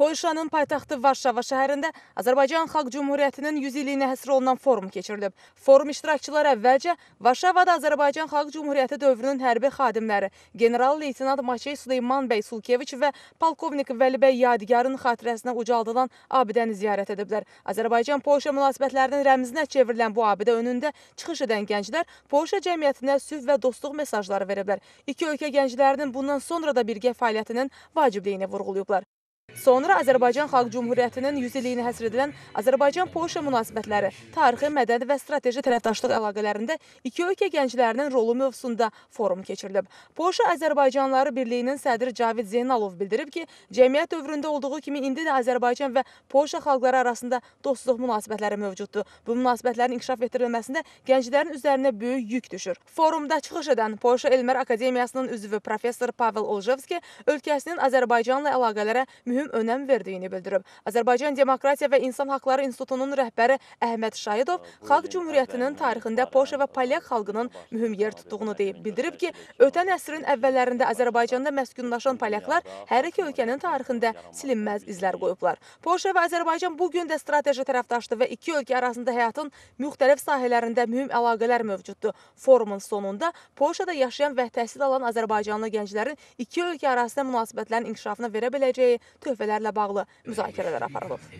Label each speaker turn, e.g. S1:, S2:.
S1: Polşanın paytaxtı Varşava şəhərində Azərbaycan Xalq Cümhuriyyətinin 100 illiyinə həsr olunan forum keçirilib. Forum iştirakçıları əvvəlcə Varşavada Azərbaycan Xalq Cümhuriyyəti dövrünün hərbi xadimləri general-leytinat Maçey Süleyman bəy Sulkeviç və polkovnik Vəli bəy Yadigarın xatirəsinə ucaldılan abidəni ziyarət ediblər. Azərbaycan-Polşa münasibətlərinin rəmzinə çevrilən bu abidə önündə çıxış edən gənclər Polşa cəmiyyətinə sülh və dostluq mesajları veriblər. İki ölkə gənclərinin bundan sonra da birgə fəaliyyətinin vacibliyini vurğulayıblar. Sonra Azərbaycan Xalq Cümhuriyyətinin 100 illiyinə həsr edilən Azərbaycan-Polşa münasibətləri, tarixi, mədəni və strateji tərəfdaşlıq əlaqələrində iki ölkə gənclərinin rolu mövzusunda forum keçirilib. Polşa Azərbaycanları Birliyinin sədri Cavid Zeynalov bildirib ki, cəmiyyət dövründə olduğu kimi indi də Azərbaycan və Polşa xalqları arasında dostluq münasibətləri mövcuddur. Bu münasibətlərin inkişaf etdirilməsində gənclərin üzərinə böyük yük düşür. Forumda çıxış edən Polşa Elmlər Akademiyasının üzvü professor Pavel Oljevski ölkəsinin Azərbaycanla əlaqələrə mühüm rolunun önəm verdiyini bildirib. Azərbaycan Demokratiya və İnsan Haqları İnstitutunun rəhbəri Əhməd Şahidov hə, Xalq Cümhuriyyətinin tarixində Polşa və Polyak xalqının mühüm yer tutduğunu deyib. Bildirib ki, ötən əsrin əvvəllərində Azərbaycanda məskunlaşan polyaklar hər iki ölkənin tarixində silinməz izlər qoyublar. Polşa və Azərbaycan bu gün də strateji tərəfdaşdır və iki ölkə arasında həyatın müxtəlif sahələrində mühüm əlaqələr mövcuddur. Forumun sonunda Polşada yaşayan və təhsil alan Azərbaycanlı gənclərin iki ölkə arasında münasibətlərin inkişafına verə biləcəyi tövbələrlə bağlı müzakirələr aparılıb.